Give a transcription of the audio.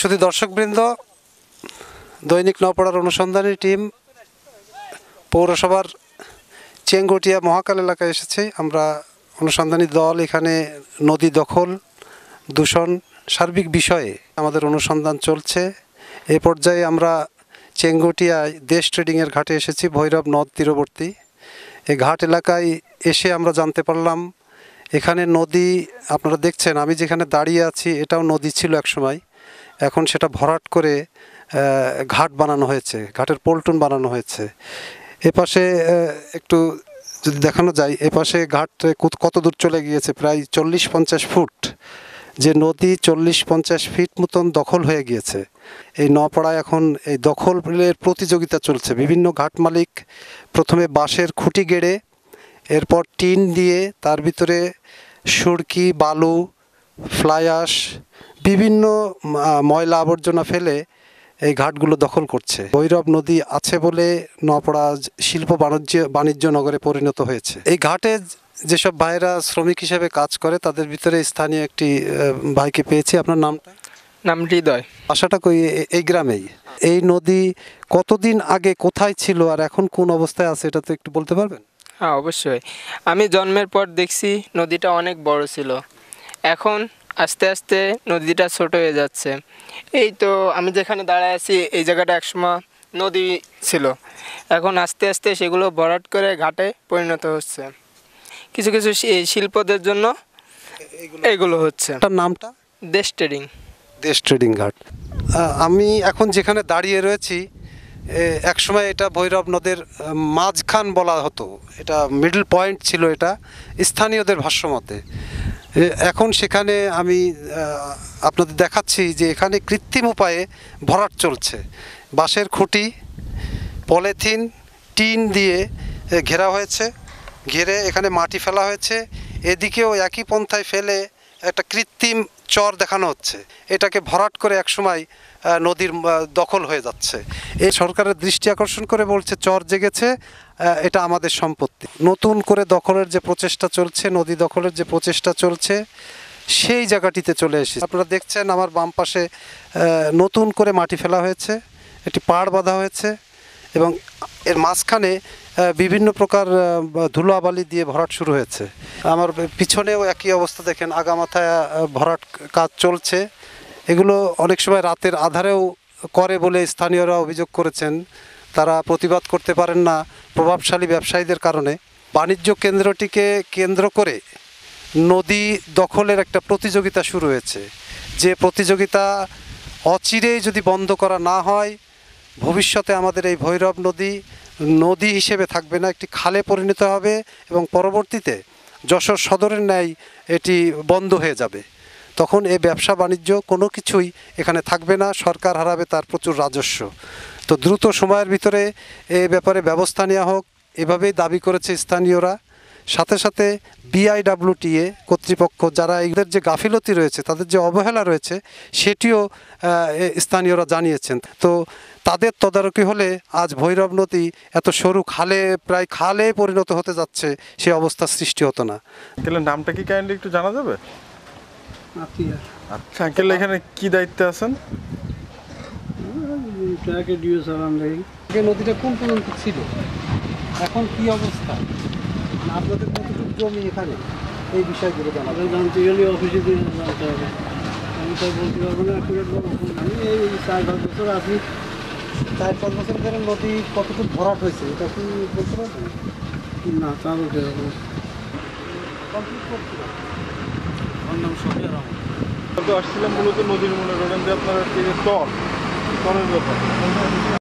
শুধু দর্শকবৃন্দ দৈনিক নপড়ার অনুসন্ধানী টিম পৌরসভার চেঙ্গুটিয়া মহাকাল এলাকায় এসেছে আমরা অনুসন্ধানী দল এখানে নদী দখল দূষণ সার্বিক বিষয়ে আমাদের অনুসন্ধান চলছে এ পর্যায়ে আমরা চেঙ্গুটিয়ায় দেশ ট্রেডিংয়ের ঘাটে এসেছি ভৈরব নদ তীরবর্তী এই ঘাট এলাকায় এসে আমরা জানতে পারলাম এখানে নদী আপনারা দেখছেন আমি যেখানে দাঁড়িয়ে আছি এটাও নদী ছিল এক সময় এখন সেটা ভরাট করে ঘাট বানানো হয়েছে ঘাটের পল্টন বানানো হয়েছে এপাশে একটু যদি দেখানো যায় এপাশে ঘাট কত দূর চলে গিয়েছে প্রায় চল্লিশ পঞ্চাশ ফুট যে নদী চল্লিশ পঞ্চাশ ফিট মতন দখল হয়ে গিয়েছে এই নপাড়ায় এখন এই দখলের প্রতিযোগিতা চলছে বিভিন্ন ঘাট মালিক প্রথমে বাঁশের খুঁটি গেড়ে এরপর টিন দিয়ে তার ভিতরে সুরকি বালু ফ্লাই আশ বিভিন্ন ময়লা আবর্জনা ফেলে এই ঘাটগুলো দখল করছে ভৈরব নদী আছে বলে নপড়া শিল্প বাণিজ্য বাণিজ্য নগরে পরিণত হয়েছে এই ঘাটে যেসব ভাইরা শ্রমিক হিসেবে কাজ করে তাদের ভিতরে স্থানীয় একটি ভাইকে পেয়েছি আপনার নামটা নাম হৃদয় আশাটা কই এই গ্রামেই এই নদী কতদিন আগে কোথায় ছিল আর এখন কোন অবস্থায় আছে এটা তো একটু বলতে পারবেন হ্যাঁ অবশ্যই আমি জন্মের পর দেখছি নদীটা অনেক বড় ছিল এখন আস্তে আস্তে নদীটা ছোট হয়ে যাচ্ছে এই তো আমি যেখানে দাঁড়ায় আছি এই জায়গাটা একসময় নদী ছিল এখন আস্তে আস্তে সেগুলো ভরাট করে ঘাটে পরিণত হচ্ছে কিছু কিছু শিল্পদের জন্য এগুলো হচ্ছে তার নামটা দেশ ট্রেডিং দেশ ট্রেডিং ঘাট আমি এখন যেখানে দাঁড়িয়ে রয়েছি একসময় এটা ভৈরব নদের মাঝখান বলা হতো এটা মিডল পয়েন্ট ছিল এটা স্থানীয়দের ভাষ্য মতে এখন সেখানে আমি আপনাদের দেখাচ্ছি যে এখানে কৃত্রিম উপায়ে ভরাট চলছে বাঁশের খুঁটি পলিথিন টিন দিয়ে ঘেরা হয়েছে ঘেরে এখানে মাটি ফেলা হয়েছে এদিকেও একই পন্থায় ফেলে একটা কৃত্রিম চর দেখানো হচ্ছে এটাকে ভরাট করে একসময় নদীর দখল হয়ে যাচ্ছে এই সরকারের দৃষ্টি আকর্ষণ করে বলছে চর জেগেছে এটা আমাদের সম্পত্তি নতুন করে দখলের যে প্রচেষ্টা চলছে নদী দখলের যে প্রচেষ্টা চলছে সেই জায়গাটিতে চলে এসেছে আপনারা দেখছেন আমার বাম পাশে নতুন করে মাটি ফেলা হয়েছে একটি পাড় বাঁধা হয়েছে এবং এর মাঝখানে বিভিন্ন প্রকার ধুলাবালি দিয়ে ভরাট শুরু হয়েছে আমার পিছনেও একই অবস্থা দেখেন আগামাথায় ভরাট কাজ চলছে এগুলো অনেক সময় রাতের আধারেও করে বলে স্থানীয়রা অভিযোগ করেছেন তারা প্রতিবাদ করতে পারেন না প্রভাবশালী ব্যবসায়ীদের কারণে বাণিজ্য কেন্দ্রটিকে কেন্দ্র করে নদী দখলের একটা প্রতিযোগিতা শুরু হয়েছে যে প্রতিযোগিতা অচিরেই যদি বন্ধ করা না হয় ভবিষ্যতে আমাদের এই ভৈরব নদী নদী হিসেবে থাকবে না একটি খালে পরিণত হবে এবং পরবর্তীতে যশোর সদরের ন্যায় এটি বন্ধ হয়ে যাবে তখন এ ব্যবসা বাণিজ্য কোনো কিছুই এখানে থাকবে না সরকার হারাবে তার প্রচুর রাজস্ব তো দ্রুত সময়ের ভিতরে এ ব্যাপারে ব্যবস্থা নেওয়া হোক এভাবেই দাবি করেছে স্থানীয়রা সাথে সাথে বিআইডাব্লিউটিএ কর্তৃপক্ষ যারা এদের যে গাফিলতি রয়েছে তাদের যে অবহেলা রয়েছে সেটিও স্থানীয়রা জানিয়েছেন তো তাদের তদারকি হলে আজ ভৈরব নদী এত সরু খালে প্রায় খালে পরিণত হতে যাচ্ছে সে অবস্থার সৃষ্টি হতো না তাহলে নামটা কি কাইন্ডলি একটু জানা যাবে আচ্ছা আঙ্কেল এখানে কি দায়িত্বে আছেন নদীটা কোন পর্যন্ত ছিল এখন কি অবস্থা আপনাদের কতটুকু জমি এখানে এই বিষয়গুলো জানাবেন জানতে গেলে অফিসে জানতে হবে আমি তো বলতে পারবো না আমি এই চার পাঁচ বছর আছি চার পাঁচ বছর ধরে নদী কতটুকু ভরাট হয়েছে এটা কি বলতে পারবেন না তা বলতে পারবো আমার নাম সফিয়া রহমান আসছিলাম মূলত নদীর মনে করেন যে আপনার ব্যাপার